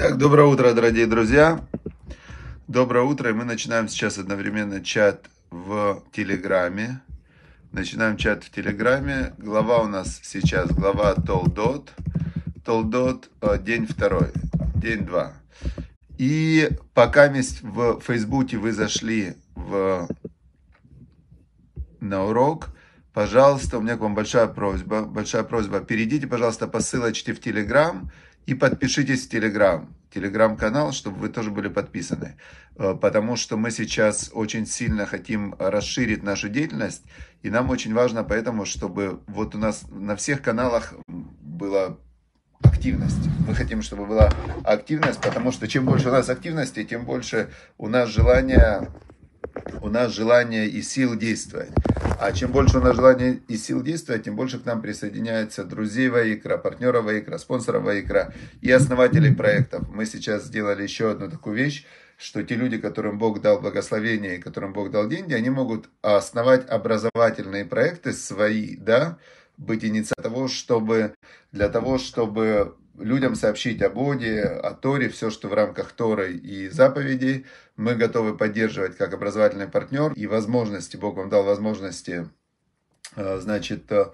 Так, доброе утро, дорогие друзья. Доброе утро. И мы начинаем сейчас одновременно чат в Телеграме. Начинаем чат в Телеграме. Глава у нас сейчас, глава Толдот. Толдот, э, день второй, день два. И пока в Фейсбуке вы зашли в, на урок, пожалуйста, у меня к вам большая просьба. Большая просьба, перейдите, пожалуйста, по ссылочке в Телеграм. И подпишитесь в Телеграм, Телеграм-канал, чтобы вы тоже были подписаны. Э, потому что мы сейчас очень сильно хотим расширить нашу деятельность. И нам очень важно поэтому, чтобы вот у нас на всех каналах была активность. Мы хотим, чтобы была активность, потому что чем больше у нас активности, тем больше у нас желания у нас желание и сил действовать. А чем больше у нас желание и сил действовать, тем больше к нам присоединяются друзей Ваикра, партнеров Ваикра, спонсоров Ваикра и основателей проектов. Мы сейчас сделали еще одну такую вещь, что те люди, которым Бог дал благословение и которым Бог дал деньги, они могут основать образовательные проекты свои, да, быть инициативой того, чтобы для того, чтобы людям сообщить о Боге, о Торе, все, что в рамках Торы и заповедей. Мы готовы поддерживать как образовательный партнер и возможности, Бог вам дал возможности, э, значит, э,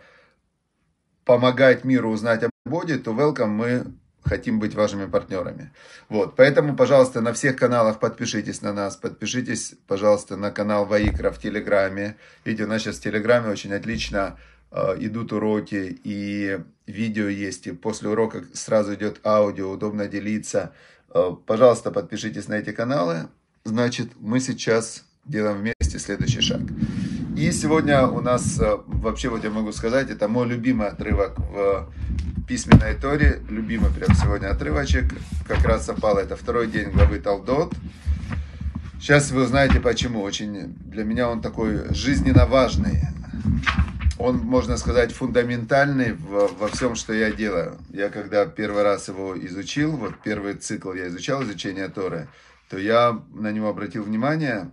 помогать миру узнать о Боге, то welcome, мы хотим быть вашими партнерами. Вот, поэтому, пожалуйста, на всех каналах подпишитесь на нас, подпишитесь, пожалуйста, на канал Ваикра в Телеграме. Видите, у нас сейчас в Телеграме очень отлично Э, идут уроки, и видео есть, и после урока сразу идет аудио, удобно делиться. Э, пожалуйста, подпишитесь на эти каналы. Значит, мы сейчас делаем вместе следующий шаг. И сегодня у нас, э, вообще вот я могу сказать, это мой любимый отрывок в письменной Торе, любимый прям сегодня отрывочек, как раз совпало, это второй день главы Талдот. Сейчас вы узнаете почему, очень для меня он такой жизненно важный, он, можно сказать, фундаментальный во, во всем, что я делаю. Я когда первый раз его изучил, вот первый цикл я изучал, изучение Торы, то я на него обратил внимание,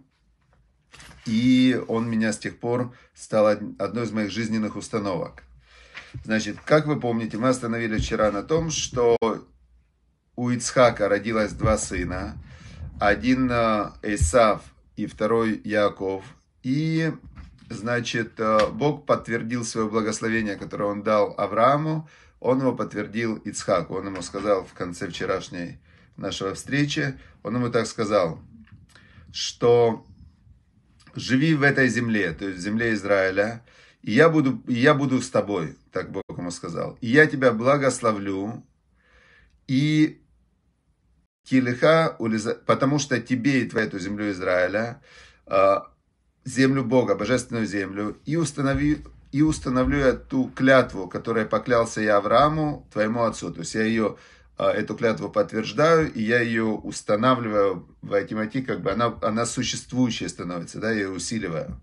и он меня с тех пор стал одной из моих жизненных установок. Значит, как вы помните, мы остановились вчера на том, что у Ицхака родилось два сына. Один Эйсав и второй Яков. И значит, э, Бог подтвердил свое благословение, которое он дал Аврааму, он его подтвердил Ицхаку. Он ему сказал в конце вчерашней нашего встречи, он ему так сказал, что живи в этой земле, то есть в земле Израиля, и я буду, и я буду с тобой, так Бог ему сказал. И я тебя благословлю, и Килиха, потому что тебе и твою эту землю Израиля э, землю Бога, божественную землю, и, установи, и установлю я ту клятву, которой поклялся я Аврааму, твоему отцу. То есть я ее, а, эту клятву подтверждаю, и я ее устанавливаю в Айтимати, как бы она, она существующая становится, да, я ее усиливаю.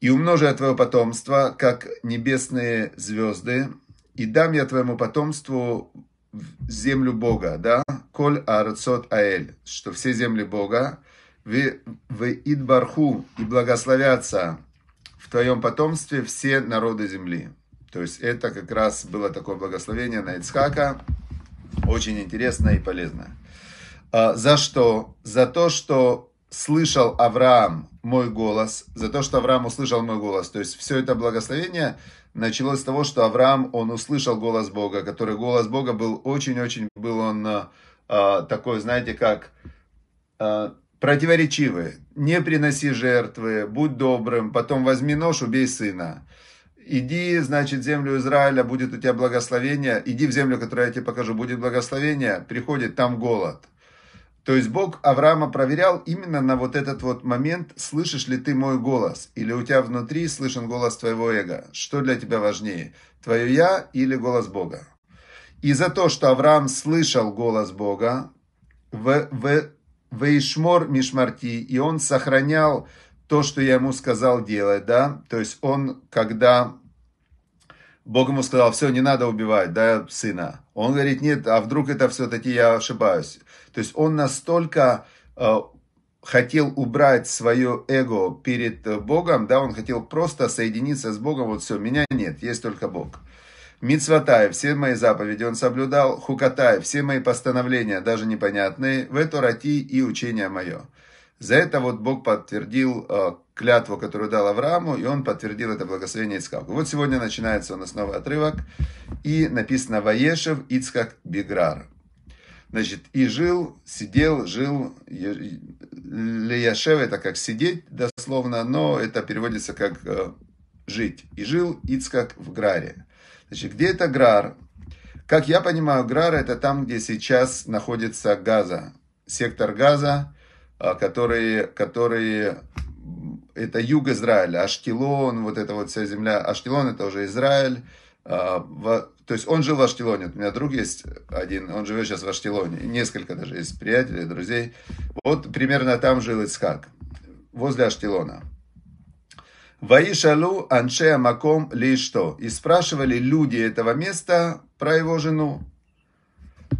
И умножу я твое потомство, как небесные звезды, и дам я твоему потомству землю Бога, да, коль арцот аэль, что все земли Бога, в Идбарху и благословятся в твоем потомстве все народы земли. То есть это как раз было такое благословение на Ицхака, очень интересно и полезно. А, за что? За то, что слышал Авраам мой голос, за то, что Авраам услышал мой голос. То есть все это благословение началось с того, что Авраам, он услышал голос Бога, который голос Бога был очень-очень, был он а, такой, знаете, как а, противоречивые. Не приноси жертвы, будь добрым, потом возьми нож, убей сына. Иди, значит, в землю Израиля, будет у тебя благословение. Иди в землю, которую я тебе покажу, будет благословение. Приходит там голод. То есть Бог Авраама проверял именно на вот этот вот момент, слышишь ли ты мой голос, или у тебя внутри слышен голос твоего эго. Что для тебя важнее, твое я или голос Бога? И за то, что Авраам слышал голос Бога, в, в Вейшмор Мишмарти, и он сохранял то, что я ему сказал делать, да, то есть он, когда Бог ему сказал, все, не надо убивать, да, сына, он говорит, нет, а вдруг это все-таки я ошибаюсь, то есть он настолько э, хотел убрать свое эго перед Богом, да, он хотел просто соединиться с Богом, вот все, меня нет, есть только Бог, Мицватая, все мои заповеди он соблюдал, Хукатая, все мои постановления, даже непонятные, в эту рати и учение мое. За это вот Бог подтвердил э, клятву, которую дал Аврааму, и он подтвердил это благословение Ицхаку. Вот сегодня начинается у нас новый отрывок, и написано «Ваешев ицкак Биграр». Значит, и жил, сидел, жил, Леяшев это как сидеть дословно, но это переводится как э, жить. И жил Ицкак в Граре. Значит, где это Грар? Как я понимаю, Грар это там, где сейчас находится Газа, сектор Газа, а, который, который это юг Израиля, Ашкелон, вот эта вот вся земля, Ашкелон это уже Израиль, а, то есть он жил в Ашкелоне, у меня друг есть один, он живет сейчас в Ашкелоне, несколько даже есть приятелей, друзей, вот примерно там жил Ицхак, возле Ашкелона. Ваишалу анше амаком лишто. И спрашивали люди этого места про его жену.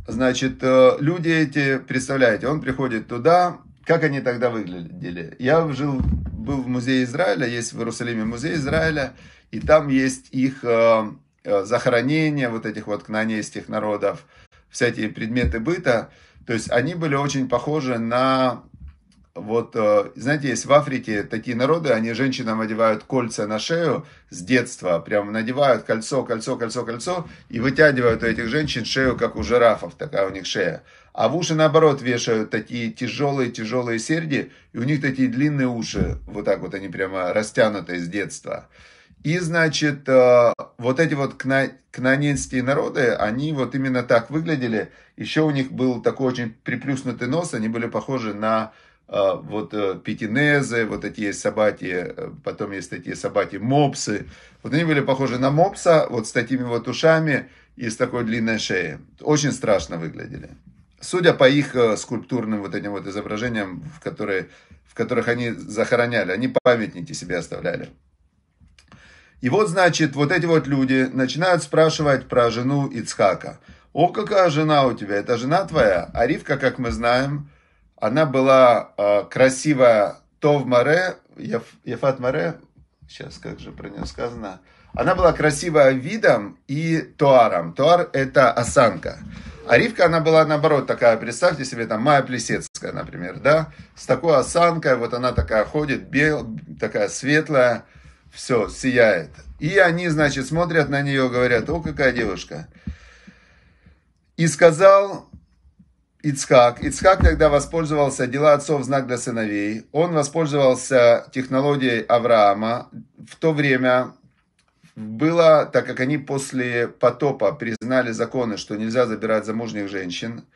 Значит, э, люди эти, представляете, он приходит туда. Как они тогда выглядели? Я жил, был в музее Израиля, есть в Иерусалиме музей Израиля, и там есть их э, э, захоронения вот этих вот кнанейских народов, всякие предметы быта. То есть они были очень похожи на вот, э, знаете, есть в Африке такие народы, они женщинам одевают кольца на шею с детства, прям надевают кольцо, кольцо, кольцо, кольцо, и вытягивают у этих женщин шею, как у жирафов, такая у них шея. А в уши, наоборот, вешают такие тяжелые-тяжелые серьги, и у них такие длинные уши, вот так вот они прямо растянуты с детства. И, значит, э, вот эти вот канонинские народы, они вот именно так выглядели. Еще у них был такой очень приплюснутый нос, они были похожи на а, вот э, питинезы вот эти есть собаки, э, потом есть такие собаки мопсы. Вот они были похожи на мопса, вот с такими вот ушами и с такой длинной шеей. Очень страшно выглядели. Судя по их э, скульптурным вот этим вот изображениям, в, которые, в которых они захороняли, они памятники себе оставляли. И вот, значит, вот эти вот люди начинают спрашивать про жену Ицхака. «О, какая жена у тебя? Это жена твоя?» А Ривка, как мы знаем, она была э, красива то в море, Еф, Ефат море, сейчас как же про нее сказано, она была красивая видом и туаром. Туар – это осанка. А Ривка, она была наоборот такая, представьте себе, там Майя Плесецкая, например, да, с такой осанкой, вот она такая ходит, бел, такая светлая, все, сияет. И они, значит, смотрят на нее, говорят, о, какая девушка. И сказал Ицхак. Ицхак тогда воспользовался дела отцов знак для сыновей. Он воспользовался технологией Авраама. В то время было, так как они после потопа признали законы, что нельзя забирать замужних женщин,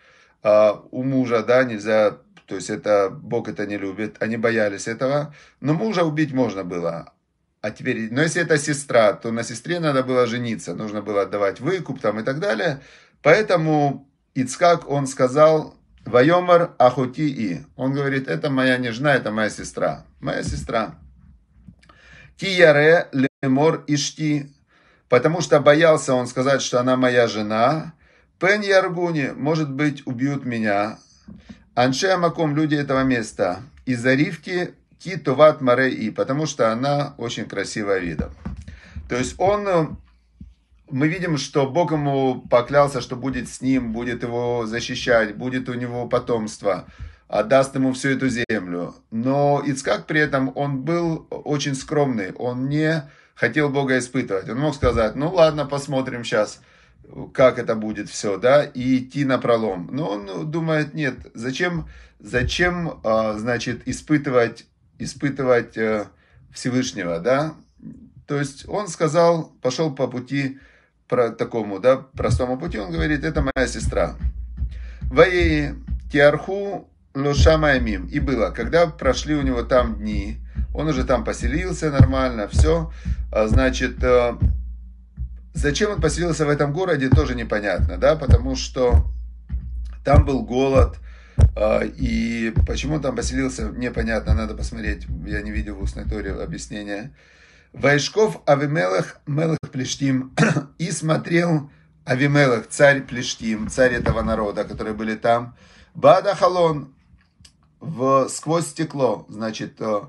а, у мужа, да, нельзя, то есть это, Бог это не любит, они боялись этого, но мужа убить можно было, а теперь, но если это сестра, то на сестре надо было жениться, нужно было отдавать выкуп там и так далее, поэтому Ицкак, он сказал, «Вайомар ахути и». Он говорит, это моя нежна, это моя сестра. Моя сестра. Кияре лемор ишти. Потому что боялся он сказать, что она моя жена. Пен яргуни, может быть, убьют меня. Анше Амаком, люди этого места. Из Заривки Китуват Марей, потому что она очень красивая видом. То есть он э, мы видим, что Бог ему поклялся, что будет с ним, будет его защищать, будет у него потомство, отдаст ему всю эту землю. Но Ицкак при этом, он был очень скромный, он не хотел Бога испытывать. Он мог сказать, ну ладно, посмотрим сейчас, как это будет все, да, и идти на пролом. Но он думает, нет, зачем, зачем, а, значит, испытывать, испытывать э, Всевышнего, да, то есть он сказал, пошел по пути про такому, да, простому пути, он говорит, это моя сестра. Ваеи Тиарху Лошамаймим. И было, когда прошли у него там дни, он уже там поселился нормально, все. А, значит, э, зачем он поселился в этом городе, тоже непонятно, да, потому что там был голод, а, и почему он там поселился, непонятно, надо посмотреть, я не видел в устной торе объяснения. Вайшков Авимелах Мелах Плештим и смотрел Авимелах, царь Плештим, царь этого народа, которые были там, Бадахалон в, сквозь стекло, значит, э,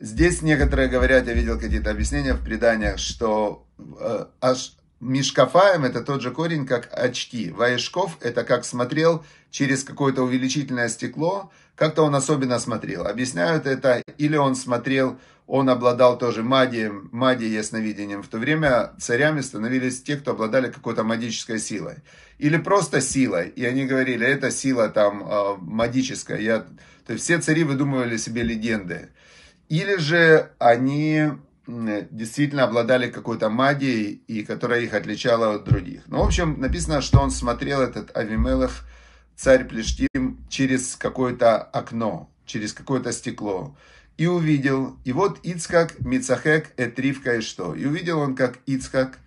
здесь некоторые говорят, я видел какие-то объяснения в преданиях, что э, аж Мишкафаем это тот же корень, как очки. Ваешков это как смотрел через какое-то увеличительное стекло, как-то он особенно смотрел. Объясняют это, или он смотрел он обладал тоже магией, магией ясновидением. В то время царями становились те, кто обладали какой-то магической силой. Или просто силой. И они говорили, это сила там а, магическая. Я... То есть все цари выдумывали себе легенды. Или же они действительно обладали какой-то магией, и которая их отличала от других. Ну, в общем, написано, что он смотрел этот Авимелах, царь Плештим, через какое-то окно, через какое-то стекло и увидел, и вот Ицкак Мицахек Этривка и что. И увидел он, как Ицкак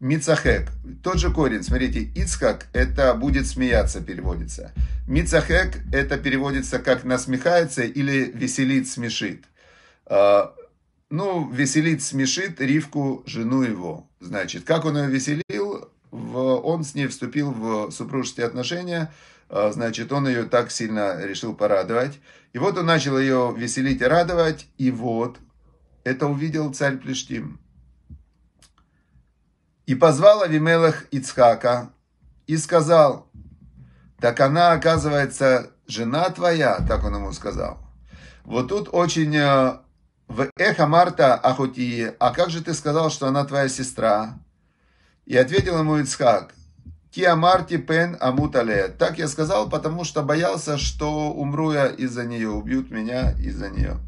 Мицахек, тот же корень, смотрите, ицкак это «будет смеяться» переводится. Мицахек – это переводится как «насмехается» или «веселит, смешит». А, ну, «веселит, смешит» Ривку, жену его. Значит, как он ее веселил? в, он с ней вступил в супружеские отношения, а, значит, он ее так сильно решил порадовать. И вот он начал ее веселить и радовать, и вот это увидел царь Плештим. И позвал Авимелах Ицхака и сказал, так она, оказывается, жена твоя, так он ему сказал. Вот тут очень э, в эхо Марта Ахути, а как же ты сказал, что она твоя сестра? И ответил ему Ицхак, Киамарти пен амутале. Так я сказал, потому что боялся, что умру я из-за нее, убьют меня из-за нее.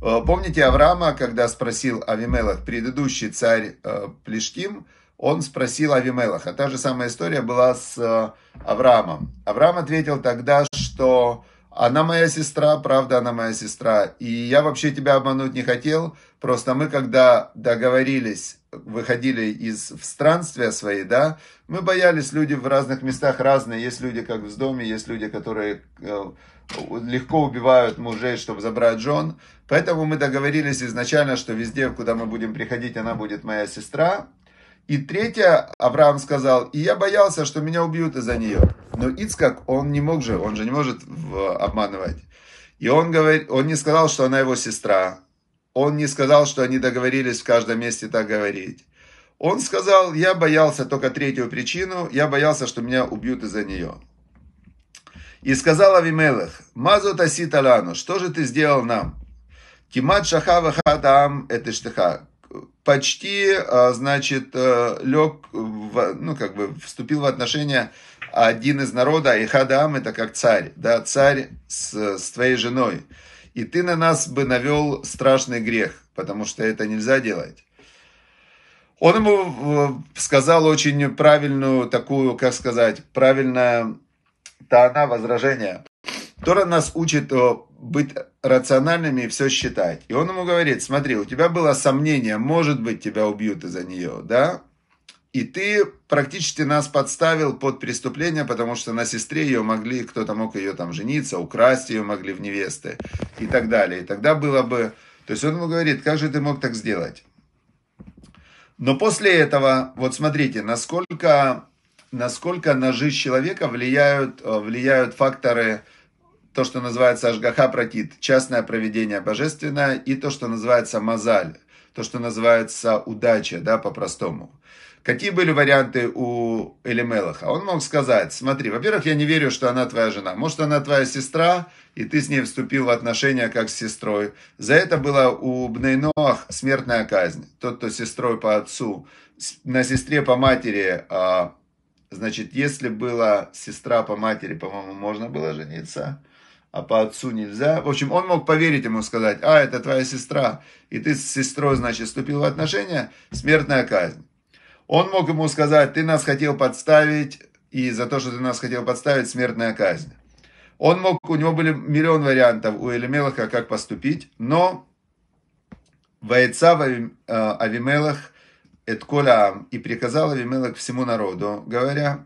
Э, помните Авраама, когда спросил Авимелах, предыдущий царь э, Плешким, он спросил Авимелаха. Та же самая история была с э, Авраамом. Авраам ответил тогда, что она моя сестра, правда, она моя сестра. И я вообще тебя обмануть не хотел. Просто мы, когда договорились, выходили из странствия своей да, мы боялись, люди в разных местах разные. Есть люди, как в доме, есть люди, которые э, легко убивают мужей, чтобы забрать жен. Поэтому мы договорились изначально, что везде, куда мы будем приходить, она будет моя сестра. И третья, Авраам сказал, и я боялся, что меня убьют из-за нее. Но Ицкак, он не мог же, он же не может обманывать. И он, говорит, он не сказал, что она его сестра. Он не сказал, что они договорились в каждом месте так говорить. Он сказал, я боялся только третью причину, я боялся, что меня убьют из-за нее. И сказал Авимелах, Мазу Таси Талану, что же ты сделал нам? Кимат Шахава Хатаам Этиштыха почти, а, значит, э, лег, в ну, как бы, вступил в отношения один из народа, а и Хадам это как царь, да, царь с, с твоей женой. И ты на нас бы навел страшный грех, потому что это нельзя делать. Он ему сказал очень правильную такую, как сказать, правильное, то она возражение. Тора нас учит э, быть рациональными и все считать. И он ему говорит, смотри, у тебя было сомнение, может быть, тебя убьют из-за нее, да? И ты практически нас подставил под преступление, потому что на сестре ее могли, кто-то мог ее там жениться, украсть ее могли в невесты и так далее. И тогда было бы... То есть он ему говорит, как же ты мог так сделать? Но после этого, вот смотрите, насколько, насколько на жизнь человека влияют, э, влияют факторы то, что называется Ашгаха Пратит, частное проведение божественное, и то, что называется Мазаль, то, что называется удача, да, по-простому. Какие были варианты у Элимелаха? Он мог сказать, смотри, во-первых, я не верю, что она твоя жена. Может, она твоя сестра, и ты с ней вступил в отношения как с сестрой. За это была у Бнейноах смертная казнь. Тот, кто сестрой по отцу, на сестре по матери а, значит, если была сестра по матери, по-моему, можно было жениться а по отцу нельзя. В общем, он мог поверить ему, сказать, а, это твоя сестра, и ты с сестрой, значит, вступил в отношения, смертная казнь. Он мог ему сказать, ты нас хотел подставить, и за то, что ты нас хотел подставить, смертная казнь. Он мог, у него были миллион вариантов у Элимелаха, как поступить, но Вайца э, Авимелах Этколям и приказал Авимелах всему народу, говоря,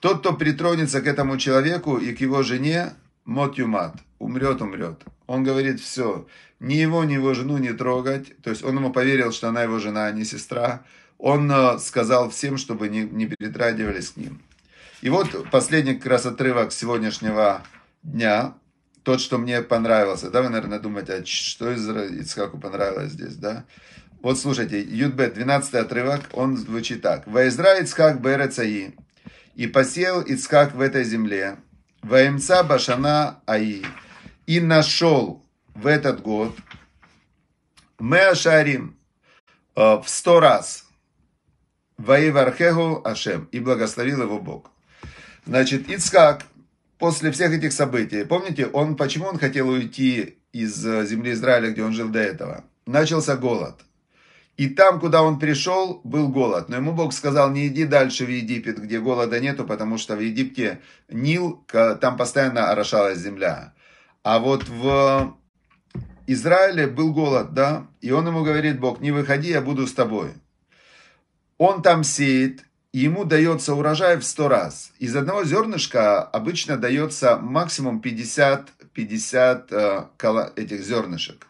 тот, кто притронется к этому человеку и к его жене, мот юмат, умрет, умрет. Он говорит, все, ни его, ни его жену не трогать. То есть он ему поверил, что она его жена, а не сестра. Он э, сказал всем, чтобы не, не перетрагивались к ним. И вот последний как раз отрывок сегодняшнего дня, тот, что мне понравился. Да, вы, наверное, думаете, а что из Ицхаку понравилось здесь, да? Вот слушайте, Юдбет, 12 отрывок, он звучит так. «Воизра Ицхак Берецаи, и посел Ицхак в этой земле, Ваемца Башана Аи. И нашел в этот год Меашарим э, в сто раз. Ваивархегу Ашем. И благословил его Бог. Значит, Ицхак после всех этих событий, помните, он, почему он хотел уйти из э, земли Израиля, где он жил до этого? Начался голод – и там, куда он пришел, был голод. Но ему Бог сказал, не иди дальше в Египет, где голода нету, потому что в Египте Нил, там постоянно орошалась земля. А вот в Израиле был голод, да? И он ему говорит, Бог, не выходи, я буду с тобой. Он там сеет, и ему дается урожай в сто раз. Из одного зернышка обычно дается максимум 50, 50 э, этих зернышек.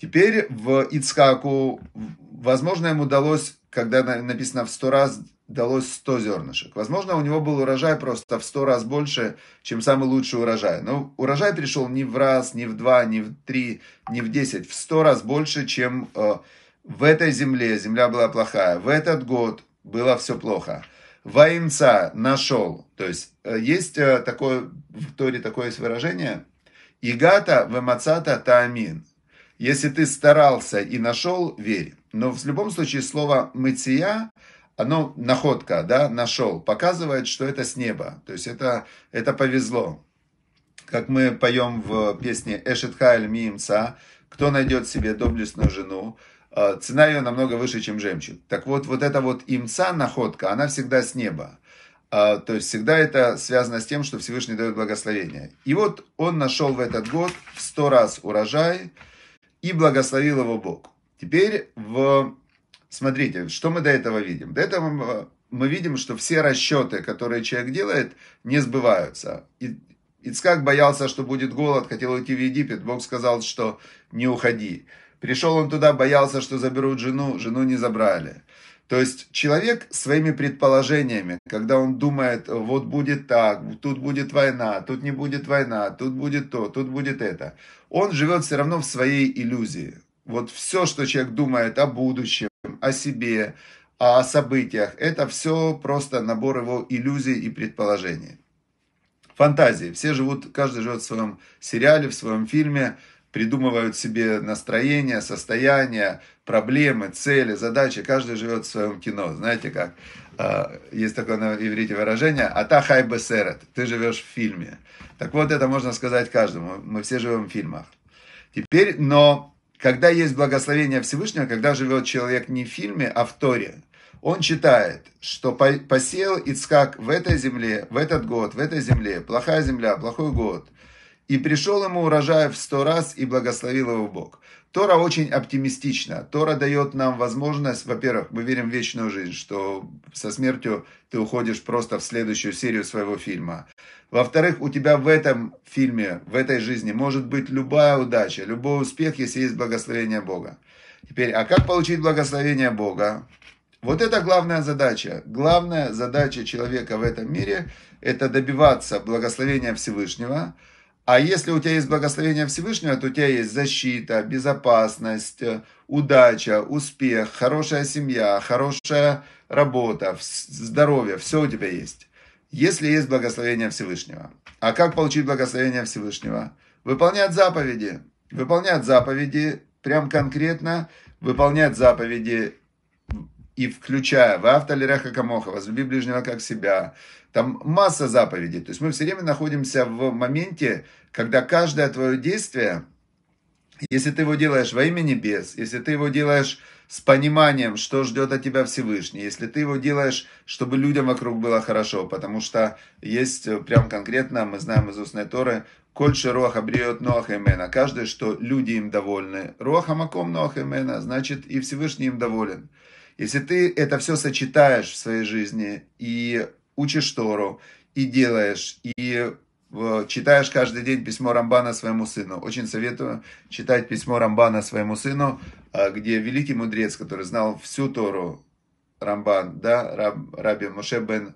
Теперь в Ицкаку, возможно, ему удалось, когда написано в сто раз, далось 100 зернышек. Возможно, у него был урожай просто в сто раз больше, чем самый лучший урожай. Но урожай пришел не в раз, не в два, не в три, не в десять, в сто раз больше, чем э, в этой земле. Земля была плохая. В этот год было все плохо. Воимца нашел. То есть, э, есть э, такое, в Торе такое есть выражение. Игата вемацата таамин. Если ты старался и нашел, верь. Но в любом случае слово «мытья» оно, находка, да, нашел, показывает, что это с неба. То есть это, это повезло. Как мы поем в песне «Эшет Хайль Мимца», «Кто найдет себе доблестную жену», а, цена ее намного выше, чем жемчуг. Так вот, вот эта вот имца, находка, она всегда с неба. А, то есть всегда это связано с тем, что Всевышний дает благословение. И вот он нашел в этот год в сто раз урожай, и благословил его Бог. Теперь в... смотрите, что мы до этого видим. До этого мы видим, что все расчеты, которые человек делает, не сбываются. И Ицкак боялся, что будет голод, хотел уйти в Египет. Бог сказал, что не уходи. Пришел он туда, боялся, что заберут жену, жену не забрали. То есть человек своими предположениями, когда он думает, вот будет так, тут будет война, тут не будет война, тут будет то, тут будет это, он живет все равно в своей иллюзии. Вот все, что человек думает о будущем, о себе, о событиях, это все просто набор его иллюзий и предположений. Фантазии. Все живут, каждый живет в своем сериале, в своем фильме, придумывают себе настроение, состояние, проблемы, цели, задачи. Каждый живет в своем кино. Знаете как? А, есть такое на иврите выражение «Ата хай бесерет» – «ты живешь в фильме». Так вот, это можно сказать каждому. Мы все живем в фильмах. Теперь, но когда есть благословение Всевышнего, когда живет человек не в фильме, а в Торе, он читает, что посеял Ицкак в этой земле, в этот год, в этой земле, плохая земля, плохой год – и пришел ему урожай в сто раз, и благословил его Бог. Тора очень оптимистична. Тора дает нам возможность, во-первых, мы верим в вечную жизнь, что со смертью ты уходишь просто в следующую серию своего фильма. Во-вторых, у тебя в этом фильме, в этой жизни может быть любая удача, любой успех, если есть благословение Бога. Теперь, а как получить благословение Бога? Вот это главная задача. Главная задача человека в этом мире – это добиваться благословения Всевышнего – а если у тебя есть благословение Всевышнего, то у тебя есть защита, безопасность, удача, успех, хорошая семья, хорошая работа, здоровье, все у тебя есть. Если есть благословение Всевышнего. А как получить благословение Всевышнего? Выполнять заповеди. Выполнять заповеди прям конкретно, выполнять заповеди и включая в автолереха камоха, возлюби ближнего как себя. Там масса заповедей. То есть мы все время находимся в моменте, когда каждое твое действие, если ты его делаешь во имя небес, если ты его делаешь с пониманием, что ждет от тебя Всевышний, если ты его делаешь, чтобы людям вокруг было хорошо, потому что есть э, прям конкретно, мы знаем из устной Торы, «Коль шерох обреет ноах имена». Каждое, что люди им довольны. «Руах амаком ноах имена», значит, и Всевышний им доволен. Если ты это все сочетаешь в своей жизни и учишь Тору, и делаешь, и э, читаешь каждый день письмо Рамбана своему сыну. Очень советую читать письмо Рамбана своему сыну, э, где великий мудрец, который знал всю Тору, Рамбан, да, Раб, Раби Моше бен...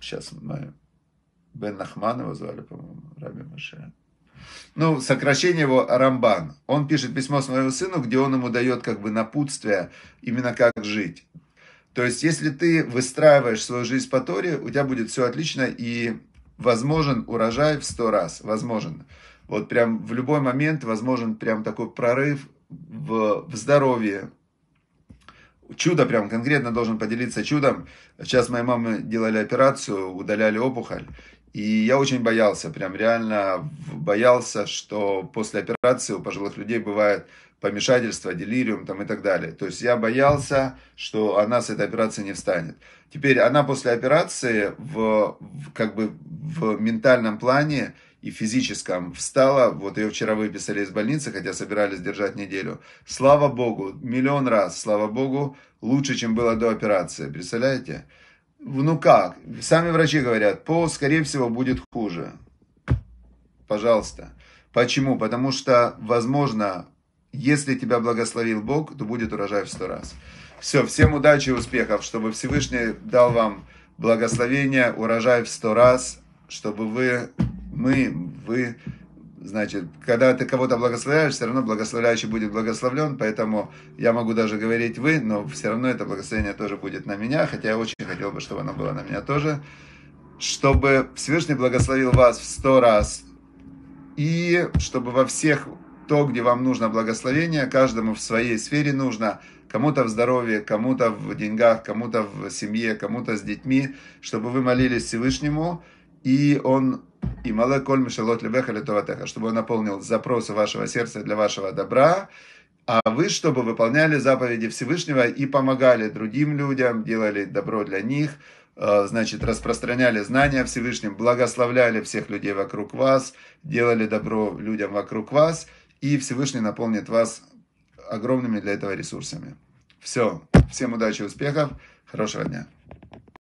Сейчас, мы Бен Нахман его звали, по-моему, Раби Моше. Ну, сокращение его Рамбан. Он пишет письмо своему сыну, где он ему дает как бы напутствие, именно как жить. То есть, если ты выстраиваешь свою жизнь по Торе, у тебя будет все отлично и возможен урожай в сто раз. Возможен. Вот прям в любой момент возможен прям такой прорыв в, в здоровье. Чудо прям конкретно должен поделиться чудом. Сейчас моей мамы делали операцию, удаляли опухоль. И я очень боялся, прям реально боялся, что после операции у пожилых людей бывает помешательство, делириум там и так далее. То есть я боялся, что она с этой операции не встанет. Теперь она после операции в, в как бы в ментальном плане и физическом встала. Вот ее вчера выписали из больницы, хотя собирались держать неделю. Слава богу, миллион раз, слава богу, лучше, чем было до операции. Представляете? ну как, сами врачи говорят, по, скорее всего, будет хуже. Пожалуйста. Почему? Потому что, возможно, если тебя благословил Бог, то будет урожай в сто раз. Все, всем удачи и успехов, чтобы Всевышний дал вам благословение, урожай в сто раз, чтобы вы, мы, вы Значит, когда ты кого-то благословляешь, все равно благословляющий будет благословлен, поэтому я могу даже говорить «вы», но все равно это благословение тоже будет на меня, хотя я очень хотел бы, чтобы оно было на меня тоже. Чтобы Всевышний благословил вас в сто раз, и чтобы во всех то, где вам нужно благословение, каждому в своей сфере нужно, кому-то в здоровье, кому-то в деньгах, кому-то в семье, кому-то с детьми, чтобы вы молились Всевышнему, и он и мале коль мешалот левеха летоватеха, чтобы он наполнил запросы вашего сердца для вашего добра, а вы, чтобы выполняли заповеди Всевышнего и помогали другим людям, делали добро для них, э, значит, распространяли знания Всевышним, благословляли всех людей вокруг вас, делали добро людям вокруг вас, и Всевышний наполнит вас огромными для этого ресурсами. Все. Всем удачи, успехов, хорошего дня.